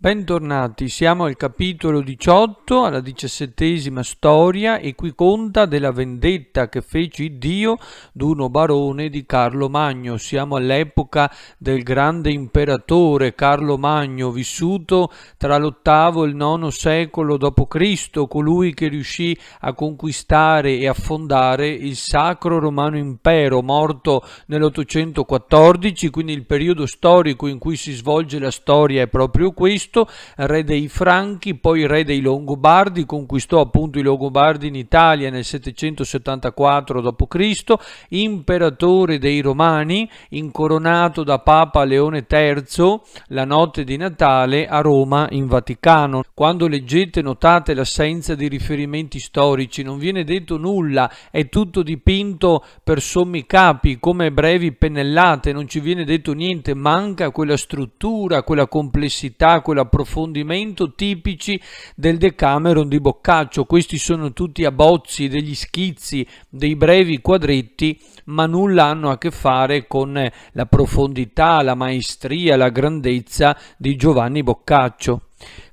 Bentornati, siamo al capitolo 18, alla diciassettesima storia e qui conta della vendetta che fece Dio d'uno barone di Carlo Magno. Siamo all'epoca del grande imperatore Carlo Magno, vissuto tra l'ottavo e il nono secolo d.C., colui che riuscì a conquistare e affondare il Sacro Romano Impero, morto nell'814, quindi il periodo storico in cui si svolge la storia è proprio questo re dei Franchi, poi re dei Longobardi, conquistò appunto i Longobardi in Italia nel 774 d.C., imperatore dei Romani, incoronato da Papa Leone III la notte di Natale a Roma in Vaticano. Quando leggete notate l'assenza di riferimenti storici, non viene detto nulla, è tutto dipinto per sommi capi, come brevi pennellate, non ci viene detto niente, manca quella struttura, quella complessità, quella l'approfondimento tipici del Decameron di Boccaccio. Questi sono tutti abbozzi, degli schizzi, dei brevi quadretti, ma nulla hanno a che fare con eh, la profondità, la maestria, la grandezza di Giovanni Boccaccio.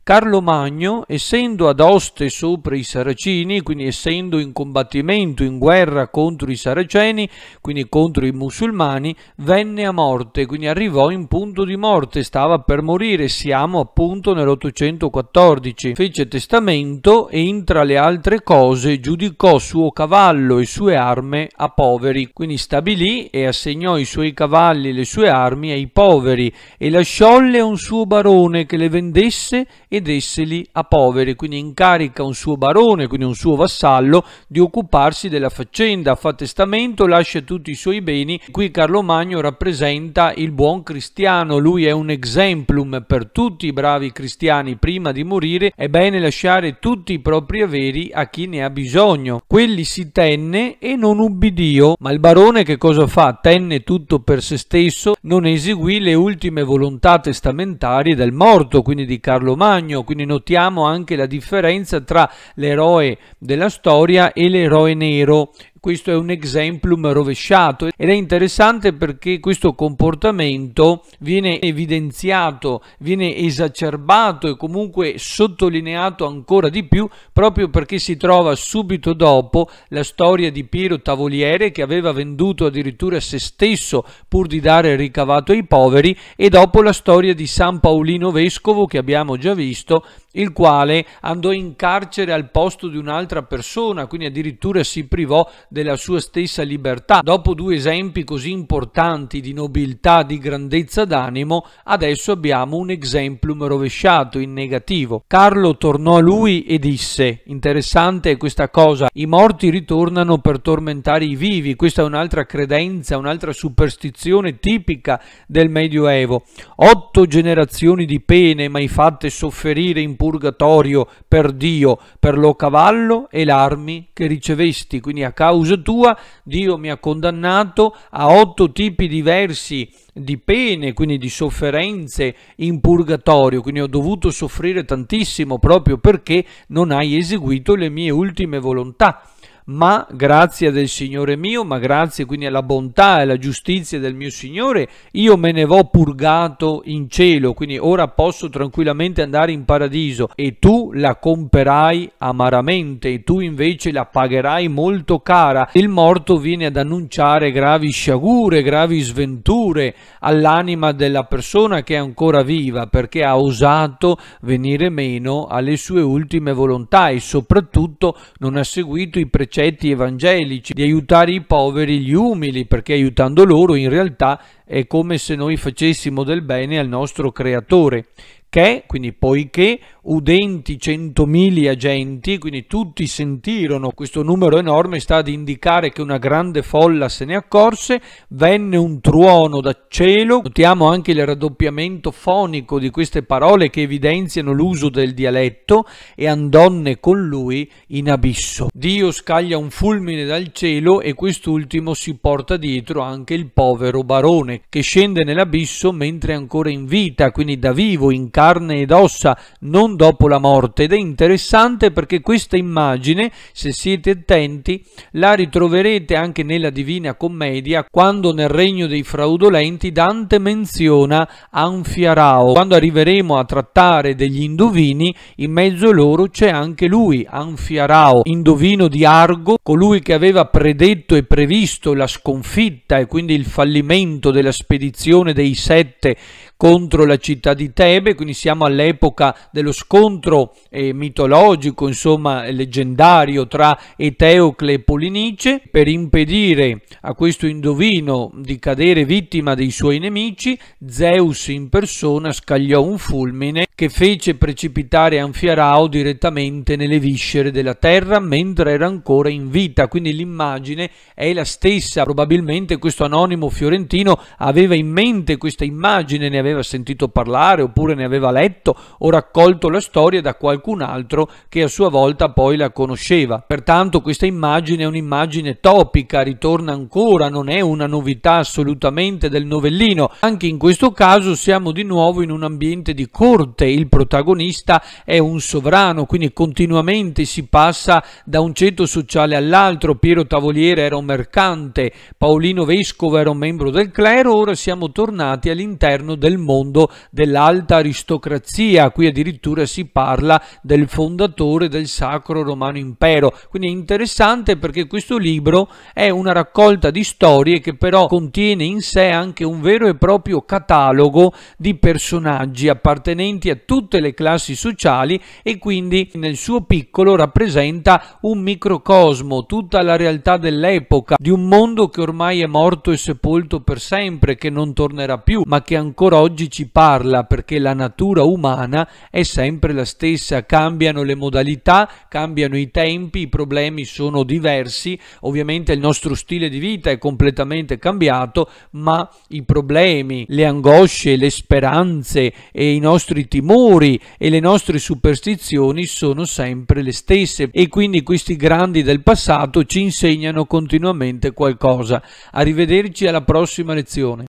Carlo Magno, essendo ad Oste sopra i Saracini, quindi essendo in combattimento, in guerra contro i Saraceni, quindi contro i musulmani, venne a morte, quindi arrivò in punto di morte, stava per morire, siamo appunto nell'814. Fece testamento e tra le altre cose giudicò suo cavallo e sue armi a poveri, quindi stabilì e assegnò i suoi cavalli e le sue armi ai poveri e lasciolle a un suo barone che le vendesse ed esseli a poveri, quindi incarica un suo barone, quindi un suo vassallo, di occuparsi della faccenda, fa testamento, lascia tutti i suoi beni. Qui Carlo Magno rappresenta il buon cristiano, lui è un exemplum per tutti i bravi cristiani. Prima di morire è bene lasciare tutti i propri averi a chi ne ha bisogno. Quelli si tenne e non ubbidio, ma il barone che cosa fa? Tenne tutto per se stesso, non eseguì le ultime volontà testamentarie del morto, quindi di Carlo Magno compagno, quindi notiamo anche la differenza tra l'eroe della storia e l'eroe nero questo è un exemplum rovesciato ed è interessante perché questo comportamento viene evidenziato, viene esacerbato e comunque sottolineato ancora di più proprio perché si trova subito dopo la storia di Piero Tavoliere che aveva venduto addirittura se stesso pur di dare ricavato ai poveri e dopo la storia di San Paolino Vescovo che abbiamo già visto il quale andò in carcere al posto di un'altra persona, quindi addirittura si privò della sua stessa libertà. Dopo due esempi così importanti di nobiltà, di grandezza d'animo, adesso abbiamo un exemplum rovesciato, in negativo. Carlo tornò a lui e disse, interessante è questa cosa, i morti ritornano per tormentare i vivi, questa è un'altra credenza, un'altra superstizione tipica del Medioevo. Otto generazioni di pene mai fatte sofferire impugnate purgatorio per Dio, per lo cavallo e l'armi che ricevesti. Quindi a causa tua Dio mi ha condannato a otto tipi diversi di pene, quindi di sofferenze in purgatorio, quindi ho dovuto soffrire tantissimo proprio perché non hai eseguito le mie ultime volontà ma grazia del Signore mio, ma grazie quindi alla bontà e alla giustizia del mio Signore, io me ne vo purgato in cielo, quindi ora posso tranquillamente andare in paradiso e tu la comperai amaramente e tu invece la pagherai molto cara. Il morto viene ad annunciare gravi sciagure, gravi sventure all'anima della persona che è ancora viva perché ha osato venire meno alle sue ultime volontà e soprattutto non ha seguito i precedenti precetti evangelici, di aiutare i poveri, gli umili, perché aiutando loro in realtà è come se noi facessimo del bene al nostro creatore perché, quindi poiché udenti centomili agenti, quindi tutti sentirono questo numero enorme, sta ad indicare che una grande folla se ne accorse, venne un tuono da cielo, notiamo anche il raddoppiamento fonico di queste parole che evidenziano l'uso del dialetto, e andonne con lui in abisso. Dio scaglia un fulmine dal cielo e quest'ultimo si porta dietro anche il povero barone, che scende nell'abisso mentre è ancora in vita, quindi da vivo, in casa, carne ed ossa, non dopo la morte. Ed è interessante perché questa immagine, se siete attenti, la ritroverete anche nella Divina Commedia, quando nel regno dei fraudolenti Dante menziona Anfiarao. Quando arriveremo a trattare degli indovini, in mezzo a loro c'è anche lui, Anfiarao, indovino di Argo, colui che aveva predetto e previsto la sconfitta e quindi il fallimento della spedizione dei sette contro la città di Tebe, quindi siamo all'epoca dello scontro eh, mitologico, insomma leggendario tra Eteocle e Polinice, per impedire a questo indovino di cadere vittima dei suoi nemici, Zeus in persona scagliò un fulmine che fece precipitare Anfiarao direttamente nelle viscere della terra mentre era ancora in vita, quindi l'immagine è la stessa, probabilmente questo anonimo fiorentino aveva in mente questa immagine, ne aveva aveva sentito parlare oppure ne aveva letto o raccolto la storia da qualcun altro che a sua volta poi la conosceva. Pertanto questa immagine è un'immagine topica, ritorna ancora, non è una novità assolutamente del novellino. Anche in questo caso siamo di nuovo in un ambiente di corte, il protagonista è un sovrano, quindi continuamente si passa da un ceto sociale all'altro, Piero Tavoliere era un mercante, Paolino Vescovo era un membro del clero, ora siamo tornati all'interno del nel mondo dell'alta aristocrazia, qui addirittura si parla del fondatore del Sacro Romano Impero, quindi è interessante perché questo libro è una raccolta di storie che però contiene in sé anche un vero e proprio catalogo di personaggi appartenenti a tutte le classi sociali e quindi nel suo piccolo rappresenta un microcosmo, tutta la realtà dell'epoca, di un mondo che ormai è morto e sepolto per sempre, che non tornerà più, ma che ancora oggi oggi ci parla perché la natura umana è sempre la stessa, cambiano le modalità, cambiano i tempi, i problemi sono diversi, ovviamente il nostro stile di vita è completamente cambiato, ma i problemi, le angosce, le speranze e i nostri timori e le nostre superstizioni sono sempre le stesse e quindi questi grandi del passato ci insegnano continuamente qualcosa. Arrivederci alla prossima lezione.